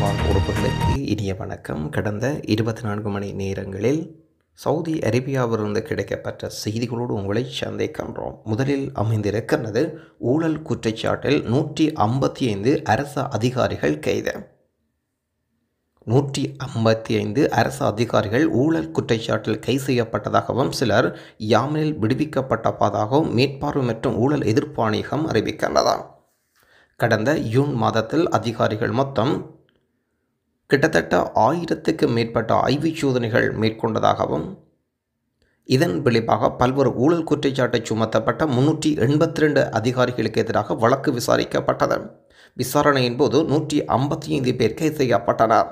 தொடர்பான உறுப்புகளுக்கு இனிய வணக்கம் கடந்த இருபத்தி நான்கு மணி நேரங்களில் சவுதி அரேபியாவிலிருந்து கிடைக்கப்பட்ட செய்திகளோடு உங்களை சந்திக்கின்றோம் முதலில் அமைந்திருக்கிறது ஊழல் குற்றச்சாட்டில் நூற்றி ஐம்பத்தி ஐந்து அரசு அதிகாரிகள் கைது நூற்றி ஐம்பத்தி ஐந்து அரசு அதிகாரிகள் ஊழல் குற்றச்சாட்டில் கைது செய்யப்பட்டதாகவும் சிலர் யாமனில் விடுவிக்கப்பட்டதாகவும் மேற்பார்வை மற்றும் ஊழல் எதிர்ப்பு ஆணையகம் அறிவிக்கின்றதாம் கடந்த ஜூன் மாதத்தில் அதிகாரிகள் மொத்தம் கிட்டத்தட்ட ஆயிரத்துக்கு மேற்பட்ட ஆய்வு சோதனைகள் மேற்கொண்டதாகவும் இதன் விளைவாக பல்வேறு ஊழல் குற்றச்சாட்டை சுமத்தப்பட்ட முன்னூற்றி எண்பத்தி ரெண்டு அதிகாரிகளுக்கு எதிராக வழக்கு விசாரிக்கப்பட்டது விசாரணையின் போது நூற்றி ஐம்பத்தி ஐந்து பேர் கைது செய்யப்பட்டனர்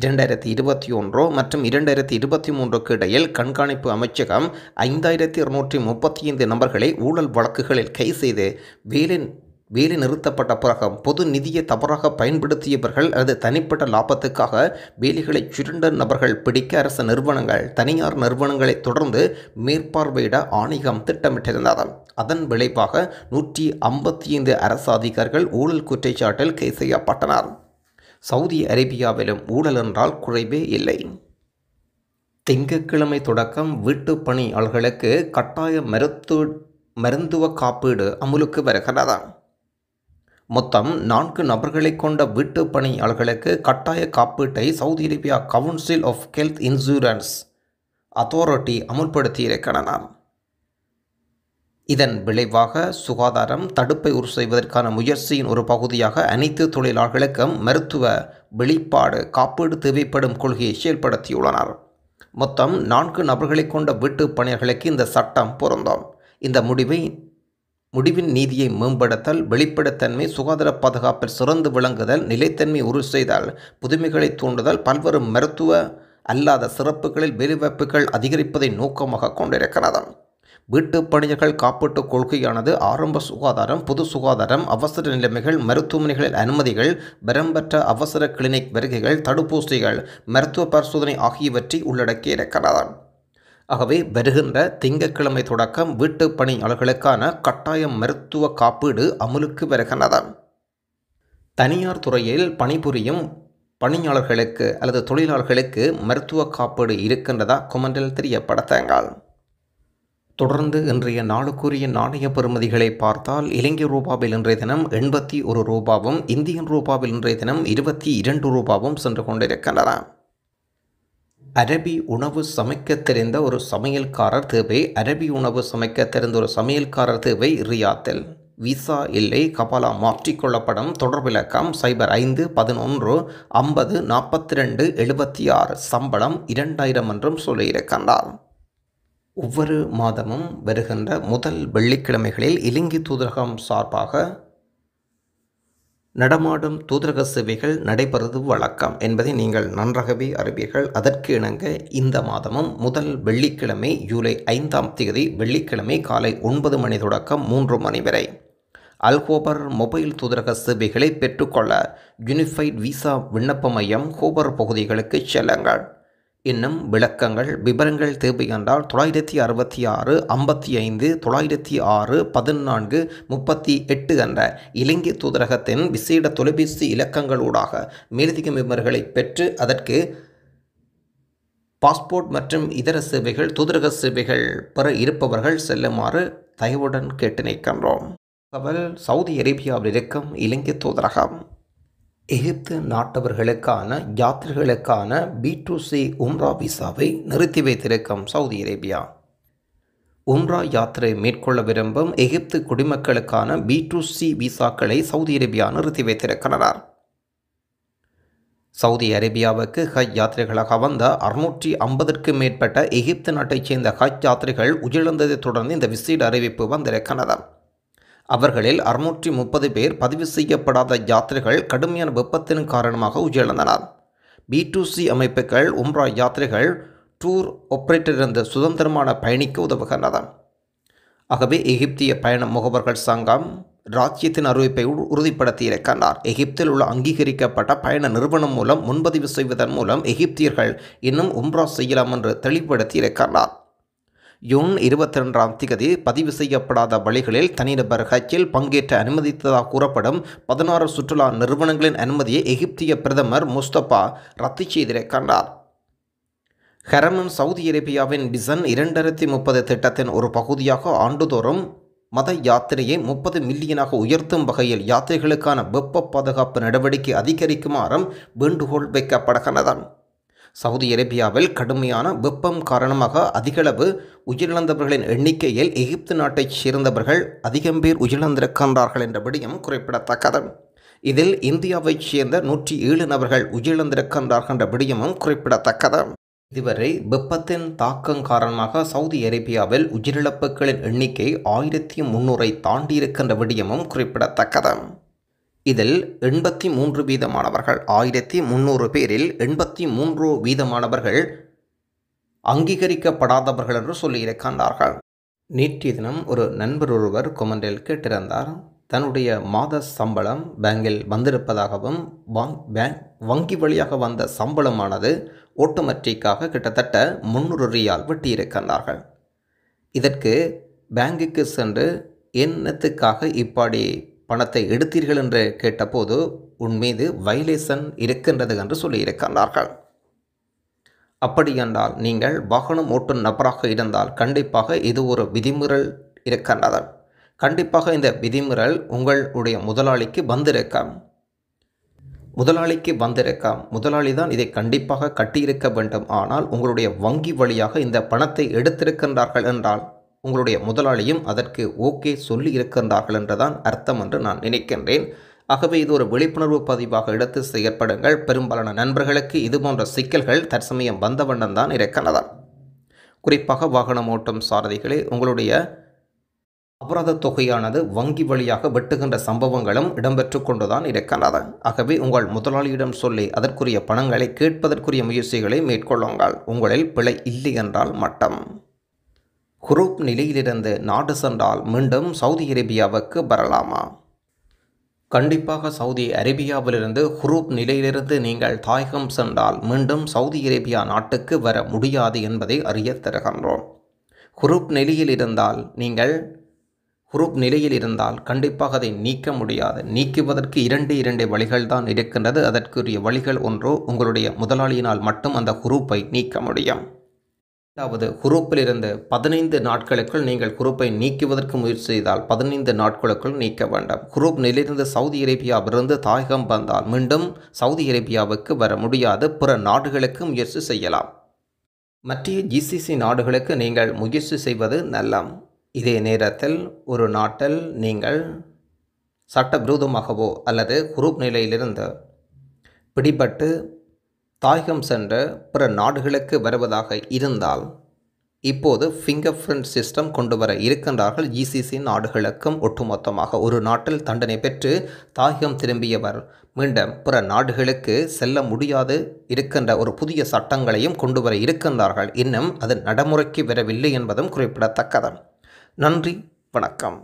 இரண்டாயிரத்தி இருபத்தி ஒன்று மற்றும் இரண்டாயிரத்தி இருபத்தி மூன்றுக்கு இடையில் கண்காணிப்பு அமைச்சகம் ஐந்தாயிரத்தி இருநூற்றி முப்பத்தி ஐந்து நபர்களை ஊழல் வழக்குகளில் கைது செய்து வேலின் வேலை நிறுத்தப்பட்ட பிறகு பொது நிதியை தவறாக பயன்படுத்தியவர்கள் அல்லது தனிப்பட்ட லாபத்துக்காக வேலைகளை சுருண்ட நபர்கள் பிடிக்க அரசு நிறுவனங்கள் தனியார் நிறுவனங்களை தொடர்ந்து மேற்பார்வையிட ஆணையம் திட்டமிட்டிருந்தது அதன் விளைவாக நூற்றி ஐம்பத்தி ஐந்து அரசு அதிகாரிகள் ஊழல் குற்றச்சாட்டில் கைது செய்யப்பட்டனர் சவுதி அரேபியாவிலும் ஊழல் என்றால் குறைவே இல்லை திங்கட்கிழமை தொடக்கம் வீட்டு பணியாளர்களுக்கு கட்டாய மருத்துவ மருந்துவ காப்பீடு அமுலுக்கு வருகிறதா மொத்தம் நான்கு நபர்களை கொண்ட வீட்டு பணியாளர்களுக்கு கட்டாய காப்பீட்டை Saudi Arabia council of health insurance authority அமுல்படுத்தியிருக்கின்றன இதன் விளைவாக சுகாதாரம் தடுப்பை உறு செய்வதற்கான முயற்சியின் ஒரு பகுதியாக அனைத்து தொழிலாளர்களுக்கும் மருத்துவ வெளிப்பாடு காப்பீடு தேவைப்படும் கொள்கையை செயல்படுத்தியுள்ளனர் மொத்தம் நான்கு நபர்களை கொண்ட வீட்டு பணியாளர்களுக்கு இந்த சட்டம் பொருந்தும் இந்த முடிவை முடிவின் நீதியை மேம்படுத்தல் வெளிப்படைத்தன்மை சுகாதார பாதுகாப்பில் சிறந்து விளங்குதல் நிலைத்தன்மை உறுதி செய்தால் புதுமைகளை தூண்டுதல் பல்வேறு மருத்துவ அல்லாத சிறப்புகளில் வேலைவாய்ப்புகள் அதிகரிப்பதை நோக்கமாக கொண்டிருக்கிறது வீட்டு பணியர்கள் காப்பீட்டுக் கொள்கையானது ஆரம்ப சுகாதாரம் பொது சுகாதாரம் அவசர நிலைமைகள் மருத்துவமனைகளில் அனுமதிகள் பெறம்பெற்ற அவசர கிளினிக் வருகைகள் தடுப்பூசிகள் மருத்துவ பரிசோதனை ஆகியவற்றை உள்ளடக்கி ஆகவே வருகின்ற திங்கட்கிழமை தொடக்கம் வீட்டு பணியாளர்களுக்கான கட்டாய மருத்துவ காப்பீடு அமலுக்கு வருகின்றது தனியார் துறையில் பணிபுரியும் பணியாளர்களுக்கு அல்லது தொழிலாளர்களுக்கு மருத்துவ காப்பீடு இருக்கின்றதா குமண்டல் தெரியப்படுத்துங்கள் தொடர்ந்து இன்றைய நாளுக்குரிய நாணய பெறுமதிகளை பார்த்தால் இலங்கை ரூபாவில் இன்றைய தினம் எண்பத்தி ஒரு ரூபாவும் இந்தியன் ரூபாவில் இன்றைய தினம் இருபத்தி இரண்டு ரூபாவும் சென்று கொண்டிருக்கின்றன அரபி உணவு சமைக்க தெரிந்த ஒரு சமையல்காரர் தேவை அரபி உணவு சமைக்க தெரிந்த ஒரு சமையல்காரர் தேவை ரியாத்தில் விசா இல்லை கபாலா மாற்றிக்கொள்ளப்படும் தொடர்பிலக்கம் சைபர் ஐந்து பதினொன்று ஐம்பது நாற்பத்தி ரெண்டு எழுபத்தி ஆறு சம்பளம் இரண்டாயிரம் என்றும் சொல்லியிருக்கின்றார் ஒவ்வொரு மாதமும் வருகின்ற முதல் வெள்ளிக்கிழமைகளில் இலங்கை தூதரகம் சார்பாக நடமாடும் தூதரக சேவைகள் நடைபெறுவது வழக்கம் என்பதை நீங்கள் நன்றாகவே அறிவீர்கள் அதற்கு இணங்க இந்த மாதமும் முதல் வெள்ளிக்கிழமை ஜூலை ஐந்தாம் தேதி வெள்ளிக்கிழமை காலை ஒன்பது மணி தொடக்கம் மூன்று மணி வரை அல்கோபர் மொபைல் தூதரக சேவைகளை பெற்றுக்கொள்ள யூனிஃபைட் விசா விண்ணப்ப மையம் கோபர் பகுதிகளுக்கு செல்லுங்கள் இன்னும் விளக்கங்கள் விவரங்கள் தேவை என்றால் தொள்ளாயிரத்தி அறுபத்தி ஆறு ஐம்பத்தி ஐந்து தொள்ளாயிரத்தி ஆறு பதினான்கு முப்பத்தி எட்டு என்ற இலங்கை தூதரகத்தின் விசேட தொலைபேசி இலக்கங்களூடாக மேலதிகம் விவரங்களை பெற்று அதற்கு பாஸ்போர்ட் மற்றும் இதர சேவைகள் தூதரக சேவைகள் பெற இருப்பவர்கள் செல்லுமாறு தயவுடன் கேட்டு நிற்கின்றோம் தகவல் சவுதி அரேபியாவில் இருக்கும் இலங்கை தூதரகம் எகிப்து நாட்டவர்களுக்கான யாத்திரைகளுக்கான பி டு சி உம்ரா விசாவை நிறுத்தி வைத்திருக்கும் சவுதி அரேபியா உம்ரா யாத்திரை மேற்கொள்ள விரும்பும் எகிப்து குடிமக்களுக்கான பி டு சி விசாக்களை சவுதி அரேபியா நிறுத்தி வைத்திருக்கிறார் சவுதி அரேபியாவுக்கு ஹஜ் யாத்திரைகளாக வந்த அறுநூற்றி ஐம்பதற்கு மேற்பட்ட எகிப்து நாட்டைச் சேர்ந்த ஹஜ் யாத்திரைகள் உயிழந்ததைத் தொடர்ந்து இந்த விசேட அறிவிப்பு வந்திருக்கிறது அவர்களில் அறுநூற்றி முப்பது பேர் பதிவு செய்யப்படாத யாத்திரைகள் கடுமையான வெப்பத்தின் காரணமாக உயிரிழந்தனர் பி டு சி அமைப்புகள் உம்ரா யாத்திரைகள் டூர் இருந்த சுதந்திரமான பயணிக்க உதவுகின்றன ஆகவே எகிப்திய பயண முகவர்கள் சங்கம் ராஜ்யத்தின் அறிவிப்பை உறுதிப்படுத்தியிருக்கின்றார் எகிப்தில் உள்ள அங்கீகரிக்கப்பட்ட பயண நிறுவனம் மூலம் முன்பதிவு செய்வதன் மூலம் எகிப்தியர்கள் இன்னும் உம்ரா செய்யலாம் என்று தெளிவுபடுத்தியிருக்கின்றார் ஜூன் இருபத்தி ரெண்டாம் திகதி பதிவு செய்யப்படாத வழிகளில் தனிநபர் ஹஜ்ஜில் பங்கேற்ற அனுமதித்ததாக கூறப்படும் பதினாறு சுற்றுலா நிறுவனங்களின் அனுமதியை எகிப்திய பிரதமர் முஸ்தபா ரத்து கண்டார் ஹரமன் சவுதி அரேபியாவின் பிசன் இரண்டாயிரத்தி முப்பது திட்டத்தின் ஒரு பகுதியாக ஆண்டுதோறும் மத யாத்திரையை முப்பது மில்லியனாக உயர்த்தும் வகையில் யாத்திரைகளுக்கான வெப்ப பாதுகாப்பு நடவடிக்கை அதிகரிக்குமாறும் வேண்டுகோள் வைக்கப்படுகிறது சவுதி அரேபியாவில் கடுமையான வெப்பம் காரணமாக அதிகளவு உயிரிழந்தவர்களின் எண்ணிக்கையில் எகிப்து நாட்டைச் சேர்ந்தவர்கள் அதிகம் பேர் உயிரிழந்திருக்கின்றார்கள் என்ற குறிப்பிடத்தக்கது இதில் இந்தியாவைச் சேர்ந்த நூற்றி ஏழு நபர்கள் உயிரிழந்திருக்கின்றார்கள் என்ற குறிப்பிடத்தக்கது இதுவரை வெப்பத்தின் தாக்கம் காரணமாக சவுதி அரேபியாவில் உயிரிழப்புகளின் எண்ணிக்கை ஆயிரத்தி முன்னூரை தாண்டியிருக்கின்ற விடியமும் குறிப்பிடத்தக்கது இதில் எண்பத்தி மூன்று வீதமானவர்கள் ஆயிரத்தி முந்நூறு பேரில் எண்பத்தி மூன்று வீதமானவர்கள் அங்கீகரிக்கப்படாதவர்கள் என்று சொல்லியிருக்கின்றார்கள் நேற்றைய தினம் ஒரு நண்பர் ஒருவர் கொமெண்டில் கேட்டிருந்தார் தன்னுடைய மாத சம்பளம் பேங்கில் வந்திருப்பதாகவும் வங் பேங்க் வங்கி வழியாக வந்த சம்பளமானது ஓட்டுமற்றிக்காக கிட்டத்தட்ட முன்னூறு ரியால் வெட்டியிருக்கின்றார்கள் இதற்கு பேங்குக்கு சென்று என்னத்துக்காக இப்படி பணத்தை எடுத்தீர்கள் என்று கேட்டபோது உன் மீது வைலேசன் இருக்கின்றது என்று சொல்லியிருக்கின்றார்கள் அப்படியென்றால் நீங்கள் வாகனம் ஓட்டும் நபராக இருந்தால் கண்டிப்பாக இது ஒரு விதிமுறல் இருக்கின்றது கண்டிப்பாக இந்த விதிமுறல் உங்களுடைய முதலாளிக்கு வந்திருக்கும் முதலாளிக்கு வந்திருக்காம் முதலாளி தான் இதை கண்டிப்பாக கட்டியிருக்க வேண்டும் ஆனால் உங்களுடைய வங்கி வழியாக இந்த பணத்தை எடுத்திருக்கின்றார்கள் என்றால் உங்களுடைய முதலாளியும் அதற்கு ஓகே சொல்லி இருக்கின்றார்கள் என்றுதான் அர்த்தம் என்று நான் நினைக்கின்றேன் ஆகவே இது ஒரு விழிப்புணர்வு பதிவாக எடுத்து செயற்படுங்கள் பெரும்பாலான நண்பர்களுக்கு இது போன்ற சிக்கல்கள் தற்சமயம் வந்த வண்ணம்தான் இருக்கின்றதா குறிப்பாக வாகனம் ஓட்டும் சாரதிகளே உங்களுடைய அபராத தொகையானது வங்கி வழியாக வெட்டுகின்ற சம்பவங்களும் இடம்பெற்று கொண்டுதான் இருக்கின்றது ஆகவே உங்கள் முதலாளியிடம் சொல்லி அதற்குரிய பணங்களை கேட்பதற்குரிய முயற்சிகளை மேற்கொள்ளுங்கள் உங்களில் பிழை இல்லை என்றால் மட்டம் குரூப் நிலையிலிருந்து நாடு சென்றால் மீண்டும் சவுதி அரேபியாவுக்கு வரலாமா கண்டிப்பாக சவுதி அரேபியாவிலிருந்து ஹுரூப் நிலையிலிருந்து நீங்கள் தாயகம் சென்றால் மீண்டும் சவுதி அரேபியா நாட்டுக்கு வர முடியாது என்பதை அறிய தருகின்றோம் ஹுரூப் நிலையில் இருந்தால் நீங்கள் ஹுரூப் நிலையில் இருந்தால் கண்டிப்பாக அதை நீக்க முடியாது நீக்குவதற்கு இரண்டு இரண்டு வழிகள் தான் இருக்கின்றது அதற்குரிய வழிகள் ஒன்று உங்களுடைய முதலாளியினால் மட்டும் அந்த குரூப்பை நீக்க முடியும் அதாவது குரூப்பில் இருந்த பதினைந்து நாட்களுக்குள் நீங்கள் குரூப்பை நீக்குவதற்கு முயற்சி செய்தால் பதினைந்து நாட்களுக்குள் நீக்க வேண்டாம் குரூப் நிலையிலிருந்து சவுதி அரேபியாவிலிருந்து தாயகம் வந்தால் மீண்டும் சவுதி அரேபியாவுக்கு வர முடியாது பிற நாடுகளுக்கு முயற்சி செய்யலாம் மற்ற ஜிசிசி நாடுகளுக்கு நீங்கள் முயற்சி செய்வது நல்லம் இதே நேரத்தில் ஒரு நாட்டில் நீங்கள் சட்டவிரோதமாகவோ அல்லது குரூப் நிலையிலிருந்து பிடிபட்டு தாயகம் சென்ற பிற நாடுகளுக்கு வருவதாக இருந்தால் இப்போது ஃபிங்கர் பிரிண்ட் சிஸ்டம் கொண்டு வர இருக்கின்றார்கள் இசிசி நாடுகளுக்கும் ஒட்டுமொத்தமாக ஒரு நாட்டில் தண்டனை பெற்று தாயகம் திரும்பியவர் மீண்டும் பிற நாடுகளுக்கு செல்ல முடியாது இருக்கின்ற ஒரு புதிய சட்டங்களையும் கொண்டு வர இருக்கின்றார்கள் இன்னும் அது நடைமுறைக்கு வரவில்லை என்பதும் குறிப்பிடத்தக்கது நன்றி வணக்கம்